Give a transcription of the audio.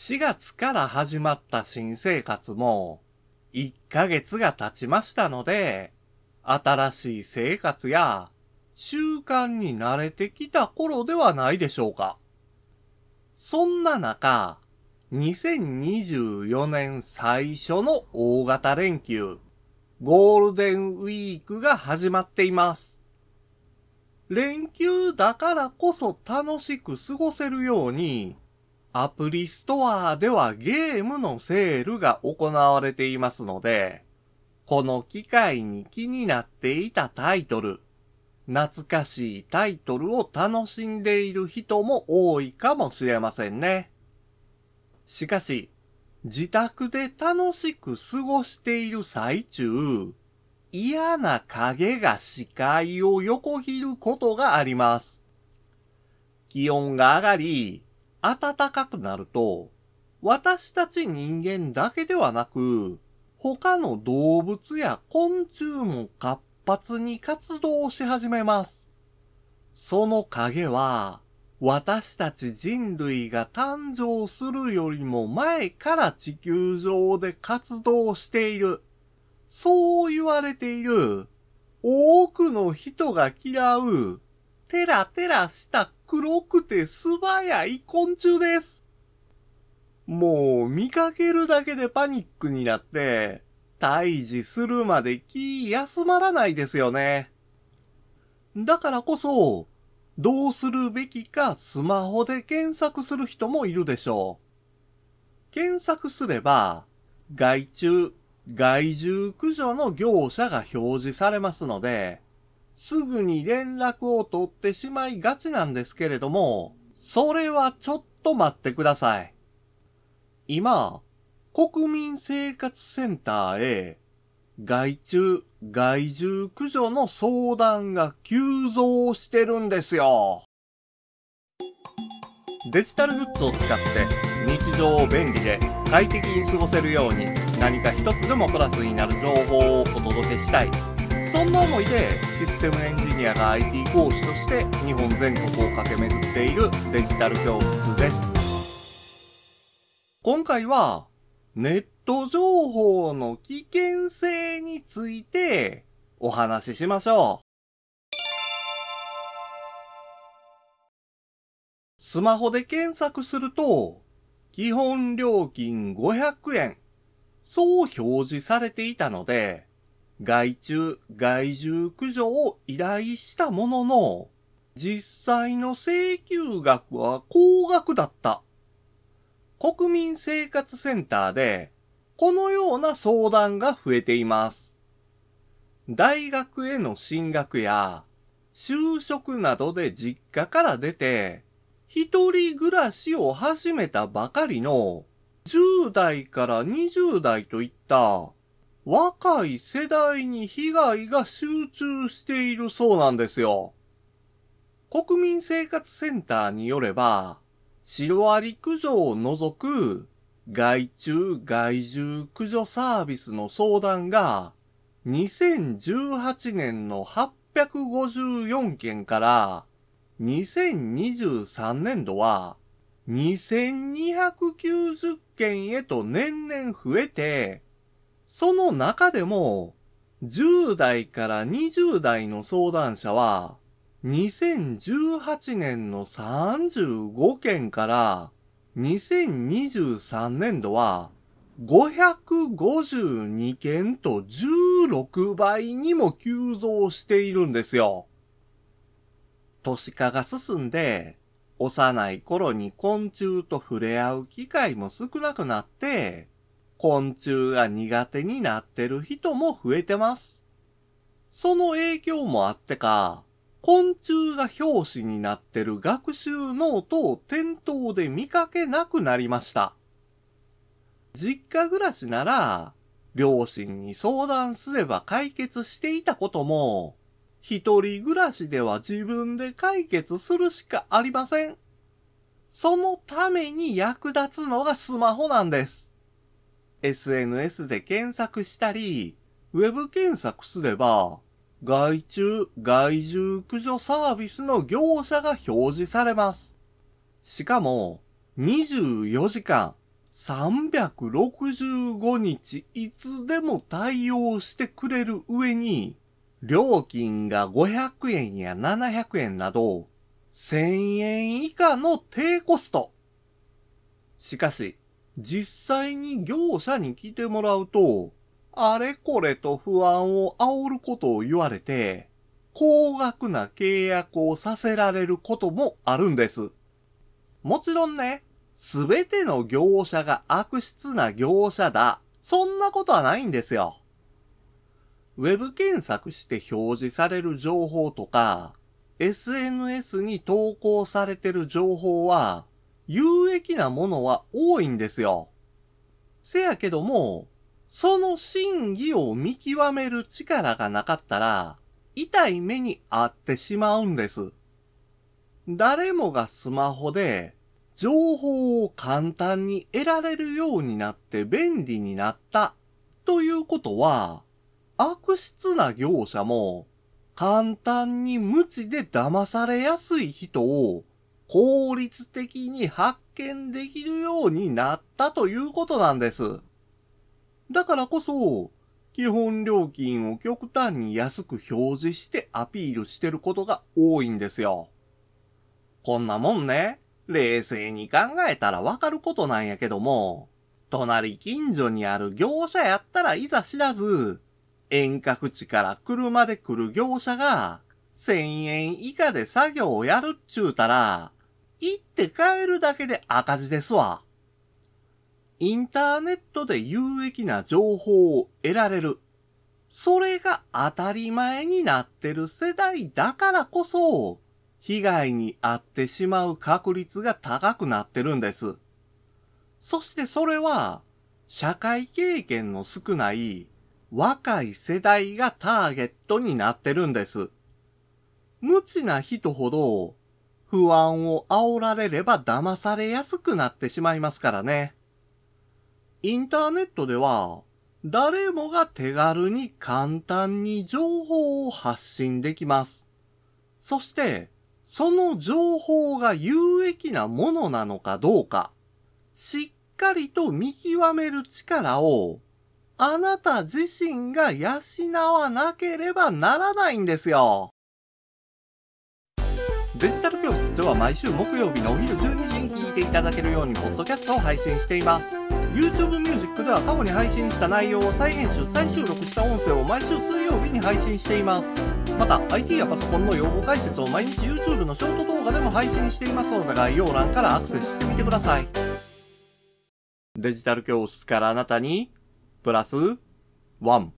4月から始まった新生活も1ヶ月が経ちましたので、新しい生活や習慣に慣れてきた頃ではないでしょうか。そんな中、2024年最初の大型連休、ゴールデンウィークが始まっています。連休だからこそ楽しく過ごせるように、アプリストアではゲームのセールが行われていますので、この機会に気になっていたタイトル、懐かしいタイトルを楽しんでいる人も多いかもしれませんね。しかし、自宅で楽しく過ごしている最中、嫌な影が視界を横切ることがあります。気温が上がり、暖かくなると、私たち人間だけではなく、他の動物や昆虫も活発に活動し始めます。その影は、私たち人類が誕生するよりも前から地球上で活動している。そう言われている。多くの人が嫌う、テラテラした黒くて素早い昆虫です。もう見かけるだけでパニックになって、退治するまで気休まらないですよね。だからこそ、どうするべきかスマホで検索する人もいるでしょう。検索すれば、害虫、害獣駆除の業者が表示されますので、すぐに連絡を取ってしまいがちなんですけれども、それはちょっと待ってください。今、国民生活センターへ、害虫、害獣駆除の相談が急増してるんですよ。デジタルグッズを使って日常を便利で快適に過ごせるように何か一つでもプラスになる情報をお届けしたい。そんな思いでシステムエンジニアが IT 講師として日本全国を駆け巡っているデジタル教室です今回はネット情報の危険性についてお話ししましょうスマホで検索すると、基本料金500円、そう表示されていたので、外注、外注駆除を依頼したものの、実際の請求額は高額だった。国民生活センターで、このような相談が増えています。大学への進学や、就職などで実家から出て、一人暮らしを始めたばかりの、10代から20代といった若い世代に被害が集中しているそうなんですよ。国民生活センターによれば、シロアリ駆除を除く害虫害獣駆除サービスの相談が2018年の854件から2023年度は2290件へと年々増えてその中でも、10代から20代の相談者は、2018年の35件から、2023年度は、552件と16倍にも急増しているんですよ。都市化が進んで、幼い頃に昆虫と触れ合う機会も少なくなって、昆虫が苦手になってる人も増えてます。その影響もあってか、昆虫が表紙になってる学習ノートを店頭で見かけなくなりました。実家暮らしなら、両親に相談すれば解決していたことも、一人暮らしでは自分で解決するしかありません。そのために役立つのがスマホなんです。SNS で検索したり、ウェブ検索すれば、外注、外注駆除サービスの業者が表示されます。しかも、24時間、365日、いつでも対応してくれる上に、料金が500円や700円など、1000円以下の低コスト。しかし、実際に業者に来てもらうと、あれこれと不安を煽ることを言われて、高額な契約をさせられることもあるんです。もちろんね、すべての業者が悪質な業者だ。そんなことはないんですよ。ウェブ検索して表示される情報とか、SNS に投稿されてる情報は、有益なものは多いんですよ。せやけども、その真偽を見極める力がなかったら、痛い目に遭ってしまうんです。誰もがスマホで情報を簡単に得られるようになって便利になったということは、悪質な業者も簡単に無知で騙されやすい人を効率的に発見できるようになったということなんです。だからこそ、基本料金を極端に安く表示してアピールしてることが多いんですよ。こんなもんね、冷静に考えたらわかることなんやけども、隣近所にある業者やったらいざ知らず、遠隔地から車で来る業者が、1000円以下で作業をやるっちゅうたら、行って帰るだけで赤字ですわ。インターネットで有益な情報を得られる。それが当たり前になってる世代だからこそ、被害に遭ってしまう確率が高くなってるんです。そしてそれは、社会経験の少ない若い世代がターゲットになってるんです。無知な人ほど不安を煽られれば騙されやすくなってしまいますからね。インターネットでは、誰もが手軽に簡単に情報を発信できます。そして、その情報が有益なものなのかどうか、しっかりと見極める力を、あなた自身が養わなければならないんですよ。デジタル教室では毎週木曜日のお昼12時に聞いていただけるようにポッドキャストを配信しています。YouTube Music では過去に配信した内容を再編集、再収録した音声を毎週水曜日に配信しています。また、IT やパソコンの用語解説を毎日 YouTube のショート動画でも配信していますので概要欄からアクセスしてみてください。デジタル教室からあなたに、プラス、ワン。